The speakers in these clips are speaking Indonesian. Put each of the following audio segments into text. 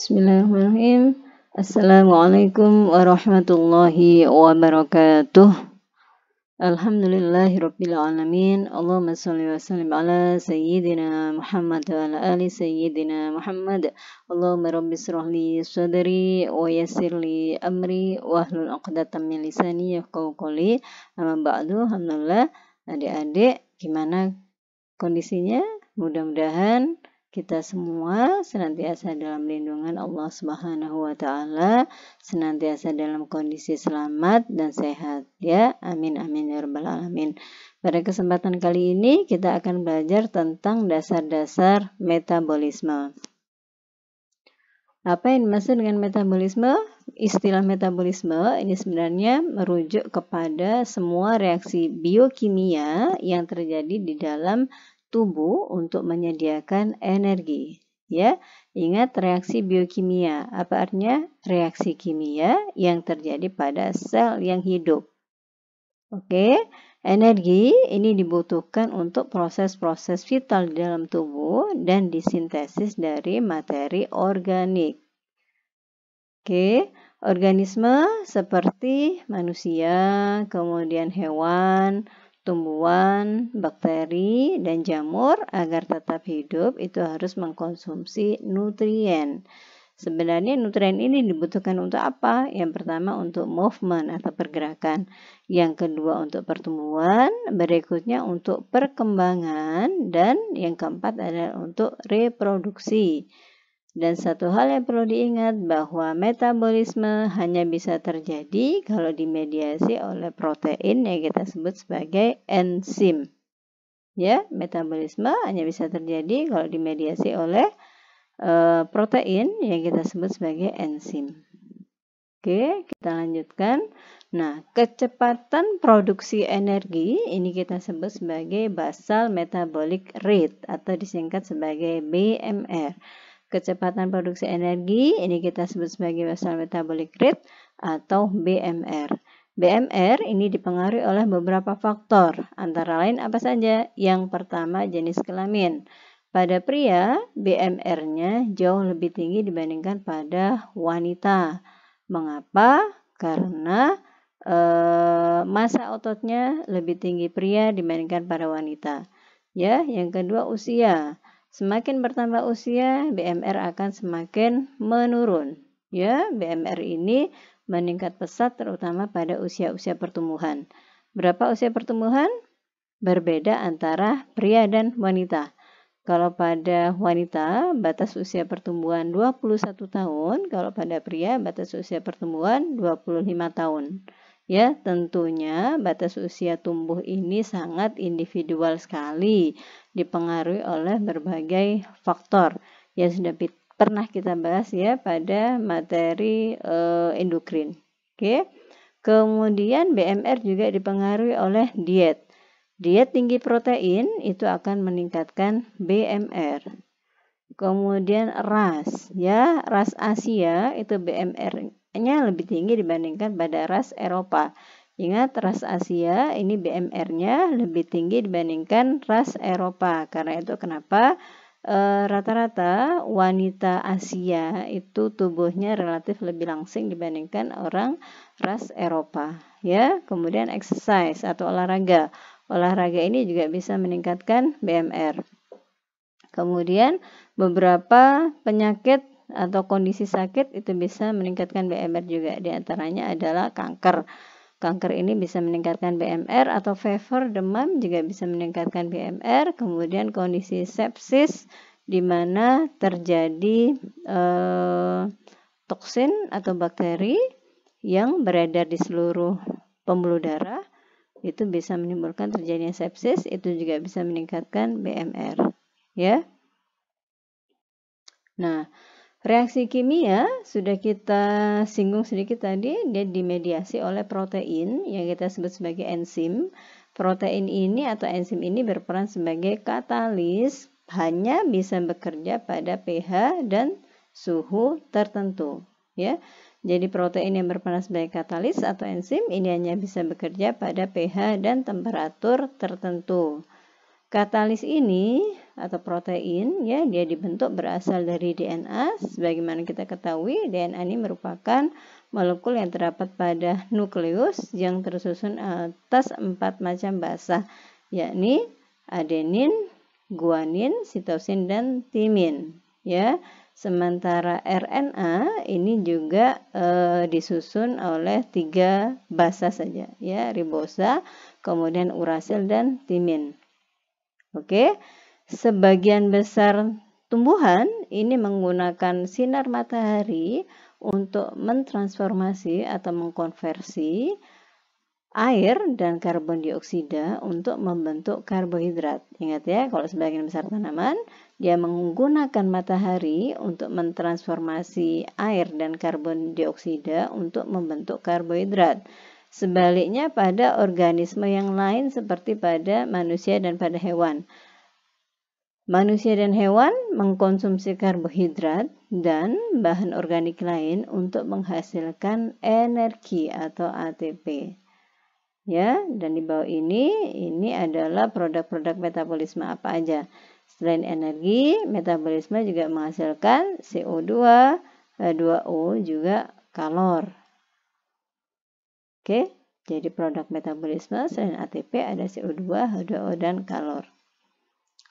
Bismillahirrahmanirrahim. Assalamualaikum warahmatullahi wabarakatuh. Alhamdulillahirabbil alamin. Allahumma shalli wa sallim ala sayyidina Muhammad wa ala ali sayyidina Muhammad. Allahumma rabbi israh li sadri wa yassir li amri wa hlul 'uqdatam min lisani yafqahu qawli. Amma ba'du. Alhamdulillah. Adik-adik, gimana kondisinya? Mudah-mudahan kita semua senantiasa dalam lindungan Allah Subhanahu wa taala, senantiasa dalam kondisi selamat dan sehat ya. Amin amin ya rabbal alamin. Pada kesempatan kali ini kita akan belajar tentang dasar-dasar metabolisme. Apa yang dimaksud dengan metabolisme? Istilah metabolisme ini sebenarnya merujuk kepada semua reaksi biokimia yang terjadi di dalam tubuh untuk menyediakan energi. Ya, ingat reaksi biokimia. Apa artinya? Reaksi kimia yang terjadi pada sel yang hidup. Oke, energi ini dibutuhkan untuk proses-proses vital di dalam tubuh dan disintesis dari materi organik. Oke, organisme seperti manusia, kemudian hewan, tumbuhan, bakteri, dan jamur agar tetap hidup itu harus mengkonsumsi nutrien. Sebenarnya nutrien ini dibutuhkan untuk apa? Yang pertama untuk movement atau pergerakan, yang kedua untuk pertumbuhan, berikutnya untuk perkembangan, dan yang keempat adalah untuk reproduksi. Dan satu hal yang perlu diingat bahwa metabolisme hanya bisa terjadi kalau dimediasi oleh protein yang kita sebut sebagai enzim. Ya, metabolisme hanya bisa terjadi kalau dimediasi oleh e, protein yang kita sebut sebagai enzim. Oke, kita lanjutkan. Nah, kecepatan produksi energi ini kita sebut sebagai basal metabolic rate atau disingkat sebagai BMR. Kecepatan produksi energi ini kita sebut sebagai basal metabolic rate atau BMR. BMR ini dipengaruhi oleh beberapa faktor, antara lain apa saja? Yang pertama jenis kelamin. Pada pria, BMR-nya jauh lebih tinggi dibandingkan pada wanita. Mengapa? Karena e, eh, masa ototnya lebih tinggi pria dibandingkan pada wanita. Ya, yang kedua usia. Semakin bertambah usia, BMR akan semakin menurun. Ya, BMR ini meningkat pesat terutama pada usia-usia pertumbuhan. Berapa usia pertumbuhan? Berbeda antara pria dan wanita. Kalau pada wanita, batas usia pertumbuhan 21 tahun, kalau pada pria batas usia pertumbuhan 25 tahun. Ya, tentunya batas usia tumbuh ini sangat individual sekali dipengaruhi oleh berbagai faktor yang sudah pernah kita bahas ya pada materi e, endokrin. Oke. Kemudian BMR juga dipengaruhi oleh diet. Diet tinggi protein itu akan meningkatkan BMR. Kemudian ras ya, ras Asia itu BMR-nya lebih tinggi dibandingkan pada ras Eropa. Ingat ras Asia ini BMR-nya lebih tinggi dibandingkan ras Eropa. Karena itu kenapa eh, rata-rata e, wanita Asia itu tubuhnya relatif lebih langsing dibandingkan orang ras Eropa. Ya, kemudian exercise atau olahraga. Olahraga ini juga bisa meningkatkan BMR. Kemudian beberapa penyakit atau kondisi sakit itu bisa meningkatkan BMR juga. Di antaranya adalah kanker. Kanker ini bisa meningkatkan BMR atau fever demam juga bisa meningkatkan BMR. Kemudian kondisi sepsis di mana terjadi eh, toksin atau bakteri yang beredar di seluruh pembuluh darah itu bisa menimbulkan terjadinya sepsis itu juga bisa meningkatkan BMR ya nah Reaksi kimia sudah kita singgung sedikit tadi, dia dimediasi oleh protein yang kita sebut sebagai enzim. Protein ini atau enzim ini berperan sebagai katalis, hanya bisa bekerja pada pH dan suhu tertentu, ya. Jadi protein yang berperan sebagai katalis atau enzim ini hanya bisa bekerja pada pH dan temperatur tertentu. Katalis ini atau protein ya dia dibentuk berasal dari DNA sebagaimana kita ketahui DNA ini merupakan molekul yang terdapat pada nukleus yang tersusun atas empat macam basa yakni adenin, guanin, sitosin dan timin ya. Sementara RNA ini juga e, disusun oleh tiga basa saja ya, ribosa, kemudian urasil dan timin. Oke, sebagian besar tumbuhan ini menggunakan sinar matahari untuk mentransformasi atau mengkonversi air dan karbon dioksida untuk membentuk karbohidrat. Ingat ya, kalau sebagian besar tanaman, dia menggunakan matahari untuk mentransformasi air dan karbon dioksida untuk membentuk karbohidrat. Sebaliknya pada organisme yang lain seperti pada manusia dan pada hewan. Manusia dan hewan mengkonsumsi karbohidrat dan bahan organik lain untuk menghasilkan energi atau ATP. Ya, dan di bawah ini ini adalah produk-produk metabolisme apa aja. Selain energi, metabolisme juga menghasilkan CO2, H2O eh, juga kalor. Oke, jadi produk metabolisme selain ATP ada CO2, H2O, dan kalor.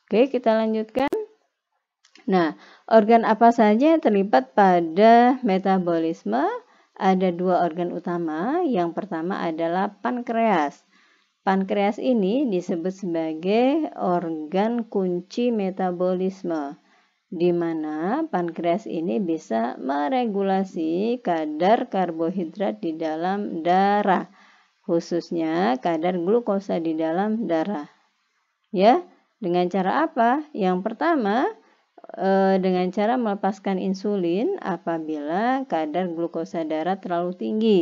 Oke, kita lanjutkan. Nah, organ apa saja yang terlibat pada metabolisme? Ada dua organ utama. Yang pertama adalah pankreas. Pankreas ini disebut sebagai organ kunci metabolisme di mana pankreas ini bisa meregulasi kadar karbohidrat di dalam darah, khususnya kadar glukosa di dalam darah. Ya, dengan cara apa? Yang pertama, eh, dengan cara melepaskan insulin apabila kadar glukosa darah terlalu tinggi.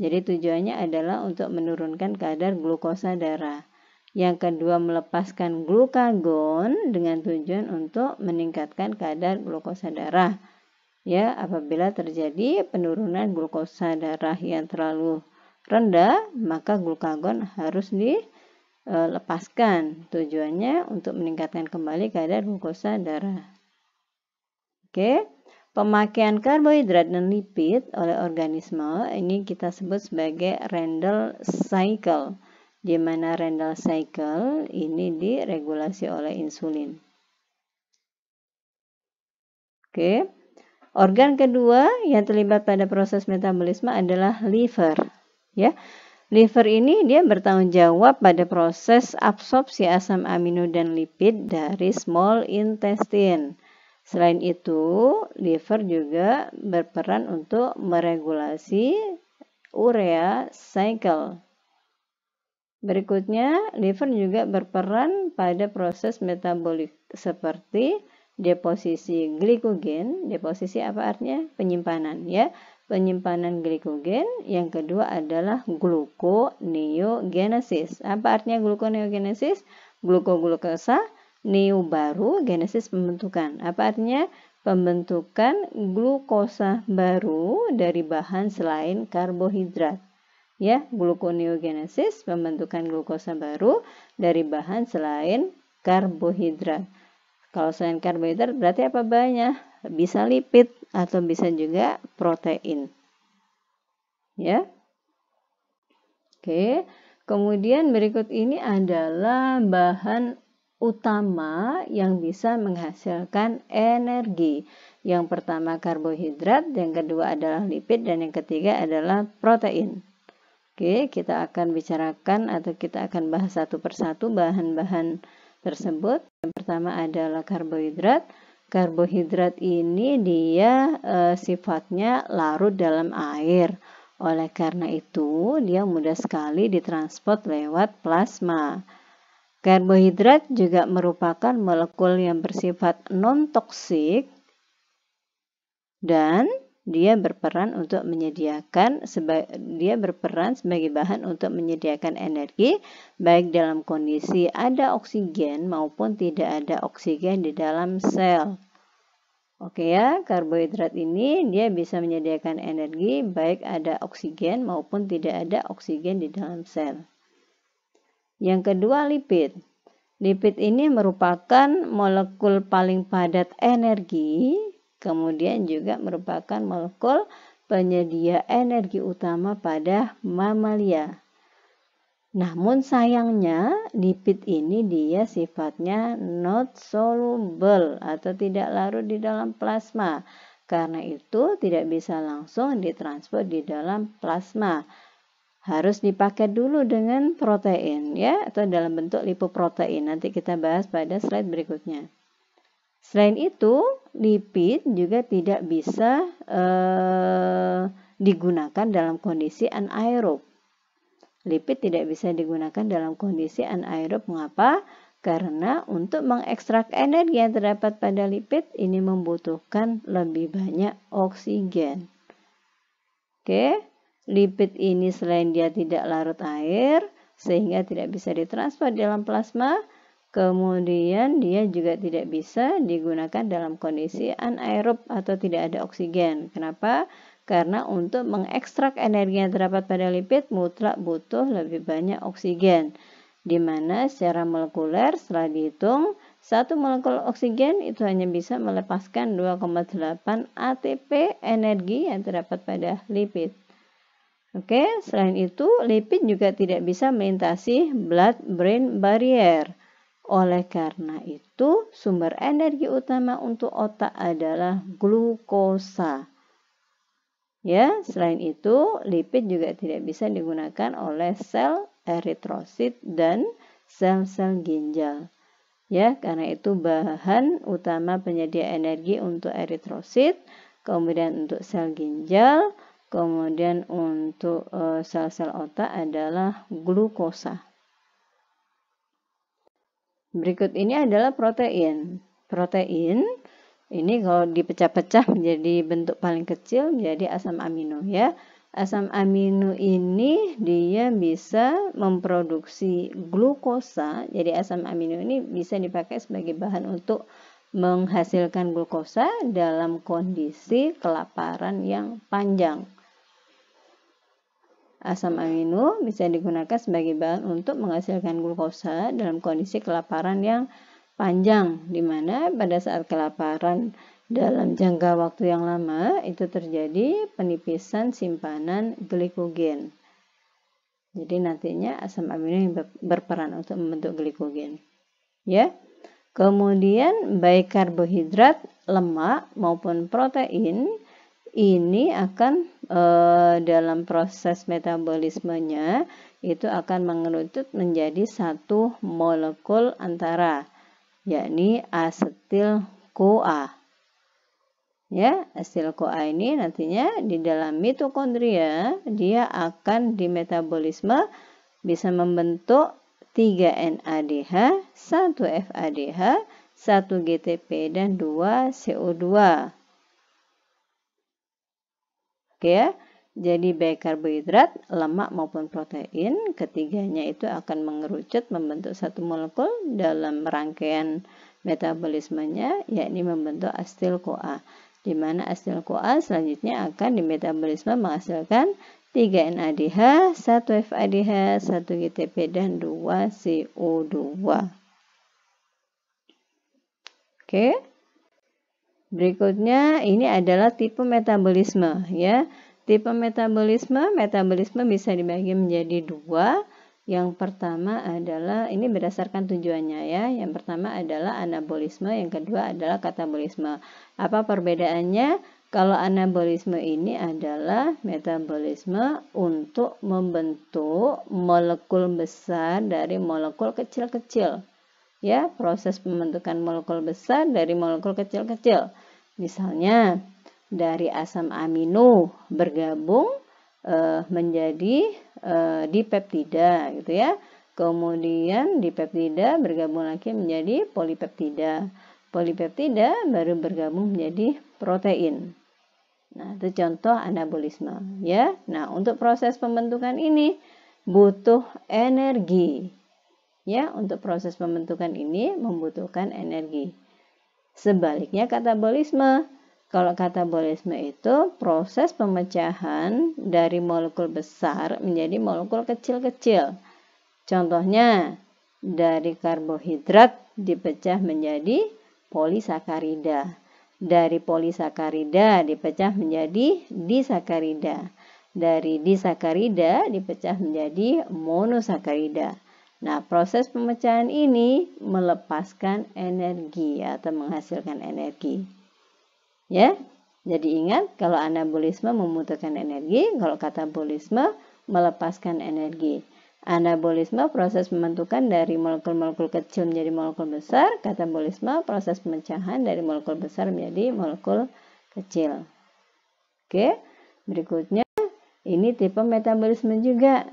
Jadi tujuannya adalah untuk menurunkan kadar glukosa darah. Yang kedua melepaskan glukagon dengan tujuan untuk meningkatkan kadar glukosa darah. Ya, apabila terjadi penurunan glukosa darah yang terlalu rendah, maka glukagon harus dilepaskan. Tujuannya untuk meningkatkan kembali kadar glukosa darah. Oke. Pemakaian karbohidrat dan lipid oleh organisme ini kita sebut sebagai Randall cycle di mana Randall cycle ini diregulasi oleh insulin. Oke. Organ kedua yang terlibat pada proses metabolisme adalah liver, ya. Liver ini dia bertanggung jawab pada proses absorpsi asam amino dan lipid dari small intestine. Selain itu, liver juga berperan untuk meregulasi urea cycle Berikutnya, liver juga berperan pada proses metabolik seperti deposisi glikogen. Deposisi apa artinya? Penyimpanan ya. Penyimpanan glikogen. Yang kedua adalah gluconeogenesis. Apa artinya gluconeogenesis? Glukoglukosa, neo baru, genesis pembentukan. Apa artinya? Pembentukan glukosa baru dari bahan selain karbohidrat ya gluconeogenesis pembentukan glukosa baru dari bahan selain karbohidrat. Kalau selain karbohidrat berarti apa banyak? Bisa lipid atau bisa juga protein. Ya. Oke. Kemudian berikut ini adalah bahan utama yang bisa menghasilkan energi. Yang pertama karbohidrat, yang kedua adalah lipid dan yang ketiga adalah protein. Oke, kita akan bicarakan atau kita akan bahas satu persatu bahan-bahan tersebut. Yang pertama adalah karbohidrat. Karbohidrat ini dia e, sifatnya larut dalam air. Oleh karena itu, dia mudah sekali ditransport lewat plasma. Karbohidrat juga merupakan molekul yang bersifat non toksik dan dia berperan untuk menyediakan dia berperan sebagai bahan untuk menyediakan energi baik dalam kondisi ada oksigen maupun tidak ada oksigen di dalam sel. Oke ya, karbohidrat ini dia bisa menyediakan energi baik ada oksigen maupun tidak ada oksigen di dalam sel. Yang kedua, lipid. Lipid ini merupakan molekul paling padat energi Kemudian juga merupakan molekul penyedia energi utama pada mamalia. Namun sayangnya lipid ini dia sifatnya not soluble atau tidak larut di dalam plasma. Karena itu tidak bisa langsung ditransfer di dalam plasma. Harus dipakai dulu dengan protein ya atau dalam bentuk lipoprotein. Nanti kita bahas pada slide berikutnya. Selain itu, lipid juga tidak bisa eh, digunakan dalam kondisi anaerob. Lipid tidak bisa digunakan dalam kondisi anaerob. Mengapa? Karena untuk mengekstrak energi yang terdapat pada lipid ini membutuhkan lebih banyak oksigen. Oke, lipid ini selain dia tidak larut air, sehingga tidak bisa ditransfer dalam plasma, Kemudian dia juga tidak bisa digunakan dalam kondisi anaerob atau tidak ada oksigen. Kenapa? Karena untuk mengekstrak energi yang terdapat pada lipid mutlak butuh lebih banyak oksigen. Di mana secara molekuler setelah dihitung, satu molekul oksigen itu hanya bisa melepaskan 2,8 ATP energi yang terdapat pada lipid. Oke, selain itu lipid juga tidak bisa melintasi blood-brain barrier oleh karena itu, sumber energi utama untuk otak adalah glukosa. Ya, selain itu, lipid juga tidak bisa digunakan oleh sel eritrosit dan sel-sel ginjal. Ya, karena itu bahan utama penyedia energi untuk eritrosit, kemudian untuk sel ginjal, kemudian untuk eh, sel-sel otak adalah glukosa. Berikut ini adalah protein. Protein ini kalau dipecah-pecah menjadi bentuk paling kecil menjadi asam amino ya. Asam amino ini dia bisa memproduksi glukosa. Jadi asam amino ini bisa dipakai sebagai bahan untuk menghasilkan glukosa dalam kondisi kelaparan yang panjang. Asam amino bisa digunakan sebagai bahan untuk menghasilkan glukosa dalam kondisi kelaparan yang panjang, di mana pada saat kelaparan dalam jangka waktu yang lama itu terjadi penipisan simpanan glikogen. Jadi nantinya asam amino yang berperan untuk membentuk glikogen. Ya. Kemudian baik karbohidrat, lemak maupun protein ini akan Eh, dalam proses metabolismenya itu akan mengerucut menjadi satu molekul antara yakni asetil CoA. Ya, asetil CoA ini nantinya di dalam mitokondria dia akan di metabolisme bisa membentuk 3 NADH, 1 FADH, 1 GTP dan 2 CO2 ya. Jadi baik karbohidrat, lemak maupun protein ketiganya itu akan mengerucut membentuk satu molekul dalam rangkaian metabolismenya yakni membentuk acetil CoA. Di mana acetil CoA selanjutnya akan di metabolisme menghasilkan 3 NADH, 1 FADH, 1 GTP dan 2 CO2. Oke. Okay. Berikutnya ini adalah tipe metabolisme ya. Tipe metabolisme, metabolisme bisa dibagi menjadi dua. Yang pertama adalah ini berdasarkan tujuannya ya. Yang pertama adalah anabolisme, yang kedua adalah katabolisme. Apa perbedaannya? Kalau anabolisme ini adalah metabolisme untuk membentuk molekul besar dari molekul kecil-kecil ya proses pembentukan molekul besar dari molekul kecil-kecil. Misalnya dari asam amino bergabung e, menjadi e, dipeptida gitu ya. Kemudian dipeptida bergabung lagi menjadi polipeptida. Polipeptida baru bergabung menjadi protein. Nah, itu contoh anabolisme ya. Nah, untuk proses pembentukan ini butuh energi Ya, untuk proses pembentukan ini membutuhkan energi. Sebaliknya katabolisme. Kalau katabolisme itu proses pemecahan dari molekul besar menjadi molekul kecil-kecil. Contohnya dari karbohidrat dipecah menjadi polisakarida. Dari polisakarida dipecah menjadi disakarida. Dari disakarida dipecah menjadi monosakarida. Nah, proses pemecahan ini melepaskan energi ya, atau menghasilkan energi. Ya, jadi ingat kalau anabolisme membutuhkan energi, kalau katabolisme melepaskan energi. Anabolisme proses pembentukan dari molekul-molekul kecil menjadi molekul besar, katabolisme proses pemecahan dari molekul besar menjadi molekul kecil. Oke, berikutnya ini tipe metabolisme juga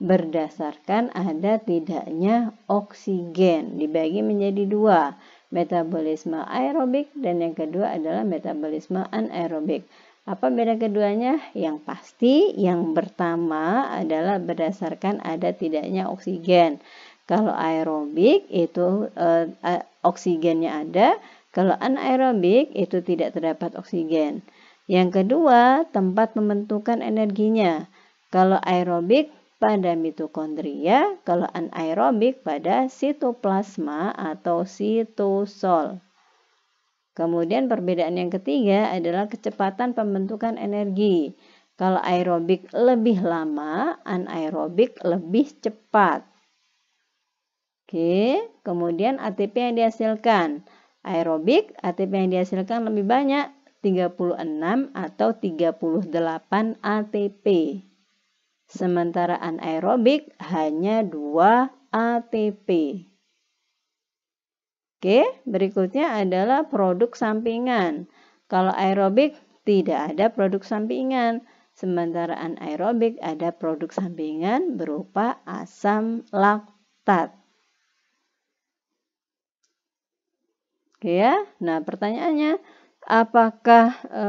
berdasarkan ada tidaknya oksigen dibagi menjadi dua metabolisme aerobik dan yang kedua adalah metabolisme anaerobik apa beda keduanya yang pasti yang pertama adalah berdasarkan ada tidaknya oksigen kalau aerobik itu e, oksigennya ada kalau anaerobik itu tidak terdapat oksigen yang kedua tempat pembentukan energinya kalau aerobik pada mitokondria, kalau anaerobik pada sitoplasma atau sitosol. Kemudian perbedaan yang ketiga adalah kecepatan pembentukan energi. Kalau aerobik lebih lama, anaerobik lebih cepat. Oke, kemudian ATP yang dihasilkan. Aerobik ATP yang dihasilkan lebih banyak, 36 atau 38 ATP. Sementara anaerobik hanya 2 ATP. Oke, berikutnya adalah produk sampingan. Kalau aerobik tidak ada produk sampingan, sementara anaerobik ada produk sampingan berupa asam laktat. Oke ya. Nah, pertanyaannya, apakah e,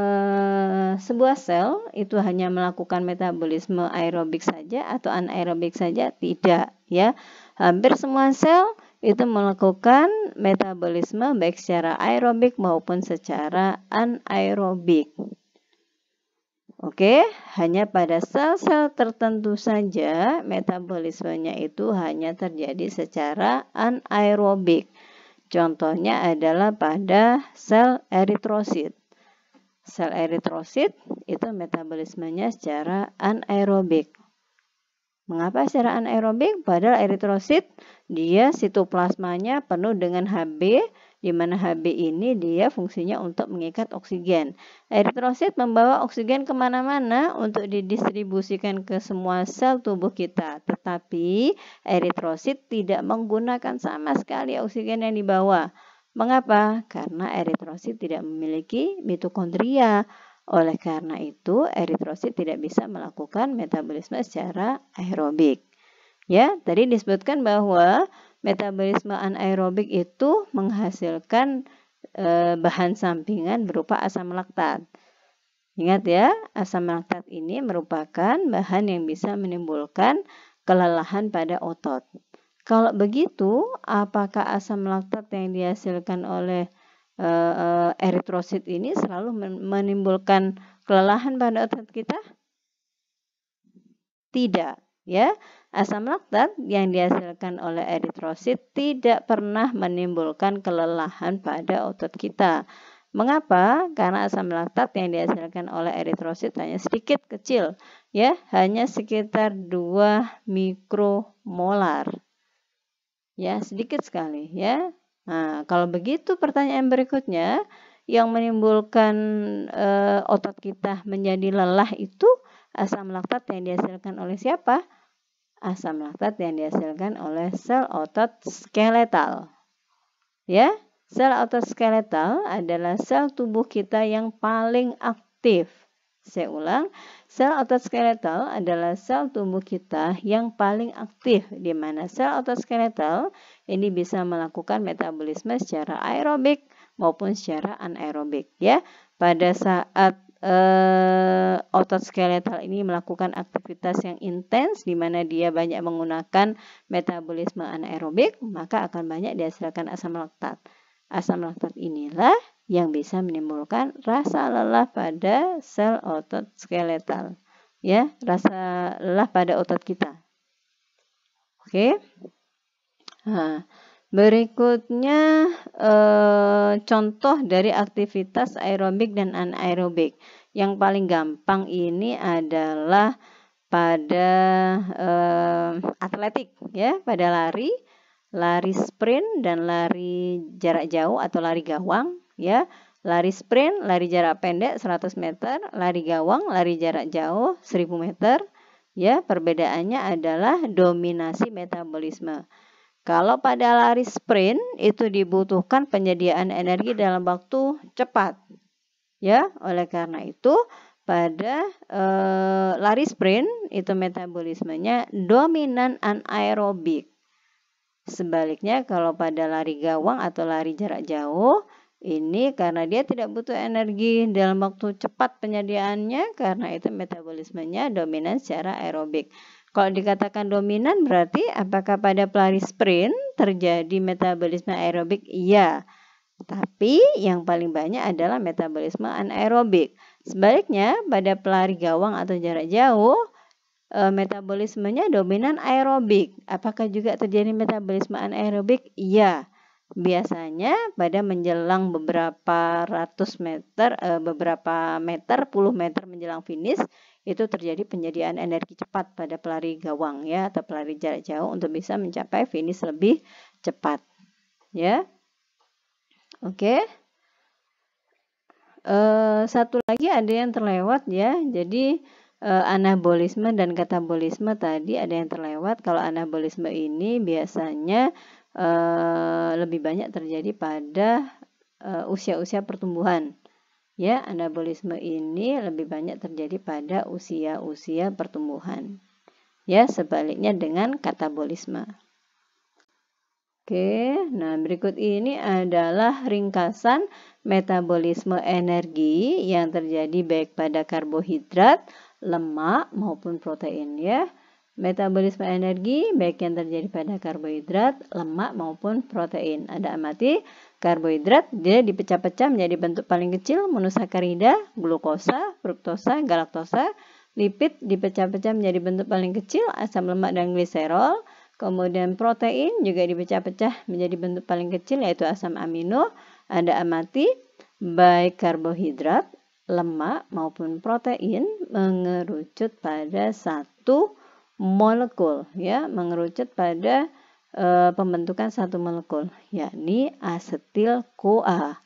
sebuah sel itu hanya melakukan metabolisme aerobik saja atau anaerobik saja? Tidak, ya. Hampir semua sel itu melakukan metabolisme baik secara aerobik maupun secara anaerobik. Oke, hanya pada sel-sel tertentu saja metabolismenya itu hanya terjadi secara anaerobik. Contohnya adalah pada sel eritrosit. Sel eritrosit itu metabolismenya secara anaerobik. Mengapa secara anaerobik? Padahal eritrosit dia sitoplasmanya penuh dengan Hb di mana Hb ini dia fungsinya untuk mengikat oksigen. Eritrosit membawa oksigen kemana-mana untuk didistribusikan ke semua sel tubuh kita. Tetapi eritrosit tidak menggunakan sama sekali oksigen yang dibawa. Mengapa? Karena eritrosit tidak memiliki mitokondria. Oleh karena itu, eritrosit tidak bisa melakukan metabolisme secara aerobik. Ya, tadi disebutkan bahwa metabolisme anaerobik itu menghasilkan e, bahan sampingan berupa asam laktat. Ingat ya, asam laktat ini merupakan bahan yang bisa menimbulkan kelelahan pada otot. Kalau begitu, apakah asam laktat yang dihasilkan oleh e, e, eritrosit ini selalu menimbulkan kelelahan pada otot kita? Tidak ya asam laktat yang dihasilkan oleh eritrosit tidak pernah menimbulkan kelelahan pada otot kita. Mengapa? Karena asam laktat yang dihasilkan oleh eritrosit hanya sedikit kecil, ya, hanya sekitar 2 mikromolar. Ya, sedikit sekali, ya. Nah, kalau begitu pertanyaan berikutnya yang menimbulkan e, otot kita menjadi lelah itu asam laktat yang dihasilkan oleh siapa? asam laktat yang dihasilkan oleh sel otot skeletal. Ya, sel otot skeletal adalah sel tubuh kita yang paling aktif. Saya ulang, sel otot skeletal adalah sel tubuh kita yang paling aktif, di mana sel otot skeletal ini bisa melakukan metabolisme secara aerobik maupun secara anaerobik. Ya, pada saat eh, otot skeletal ini melakukan aktivitas yang intens di mana dia banyak menggunakan metabolisme anaerobik, maka akan banyak dihasilkan asam laktat. Asam laktat inilah yang bisa menimbulkan rasa lelah pada sel otot skeletal. Ya, rasa lelah pada otot kita. Oke. Okay? Nah, Berikutnya eh, contoh dari aktivitas aerobik dan anaerobik. Yang paling gampang ini adalah pada eh, atletik ya, pada lari, lari sprint dan lari jarak jauh atau lari gawang ya. Lari sprint, lari jarak pendek 100 meter, lari gawang, lari jarak jauh 1000 meter. Ya, perbedaannya adalah dominasi metabolisme. Kalau pada lari sprint itu dibutuhkan penyediaan energi dalam waktu cepat. Ya, oleh karena itu pada e, lari sprint itu metabolismenya dominan anaerobik. Sebaliknya kalau pada lari gawang atau lari jarak jauh ini karena dia tidak butuh energi dalam waktu cepat penyediaannya karena itu metabolismenya dominan secara aerobik. Kalau dikatakan dominan berarti apakah pada pelari sprint terjadi metabolisme aerobik? Iya. Tapi yang paling banyak adalah metabolisme anaerobik. Sebaliknya pada pelari gawang atau jarak jauh e, metabolismenya dominan aerobik. Apakah juga terjadi metabolisme anaerobik? Iya. Biasanya pada menjelang beberapa ratus meter, e, beberapa meter, puluh meter menjelang finish itu terjadi penyediaan energi cepat pada pelari gawang ya atau pelari jarak jauh untuk bisa mencapai finish lebih cepat. Ya. Oke. Okay. Uh, eh, satu lagi ada yang terlewat ya. Jadi uh, anabolisme dan katabolisme tadi ada yang terlewat. Kalau anabolisme ini biasanya uh, lebih banyak terjadi pada usia-usia pertumbuhan Ya, anabolisme ini lebih banyak terjadi pada usia-usia pertumbuhan. Ya, sebaliknya dengan katabolisme. Oke, nah berikut ini adalah ringkasan metabolisme energi yang terjadi baik pada karbohidrat, lemak maupun protein ya. Metabolisme energi baik yang terjadi pada karbohidrat, lemak maupun protein. Ada amati karbohidrat dia dipecah-pecah menjadi bentuk paling kecil monosakarida, glukosa, fruktosa, galaktosa. Lipid dipecah-pecah menjadi bentuk paling kecil asam lemak dan gliserol. Kemudian protein juga dipecah-pecah menjadi bentuk paling kecil yaitu asam amino. Ada amati baik karbohidrat, lemak maupun protein mengerucut pada satu molekul ya mengerucut pada e, pembentukan satu molekul yakni asetil CoA.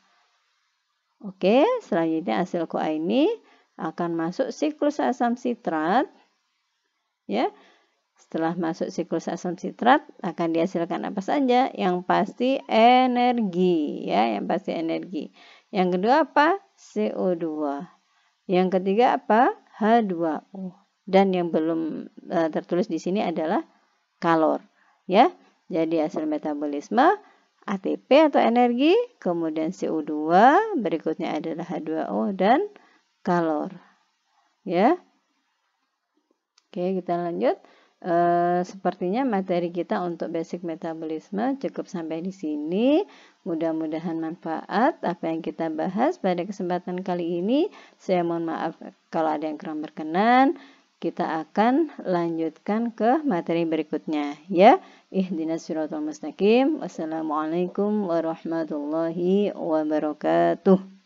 Oke, selanjutnya asetil CoA ini akan masuk siklus asam sitrat ya. Setelah masuk siklus asam sitrat akan dihasilkan apa saja? Yang pasti energi ya, yang pasti energi. Yang kedua apa? CO2. Yang ketiga apa? H2O dan yang belum e, tertulis di sini adalah kalor ya. Jadi hasil metabolisme ATP atau energi, kemudian CO2, berikutnya adalah H2O dan kalor. Ya. Oke, kita lanjut. E, sepertinya materi kita untuk basic metabolisme cukup sampai di sini. Mudah-mudahan manfaat apa yang kita bahas pada kesempatan kali ini. Saya mohon maaf kalau ada yang kurang berkenan kita akan lanjutkan ke materi berikutnya ya. Ihdinas siratal mustaqim. Wassalamualaikum warahmatullahi wabarakatuh.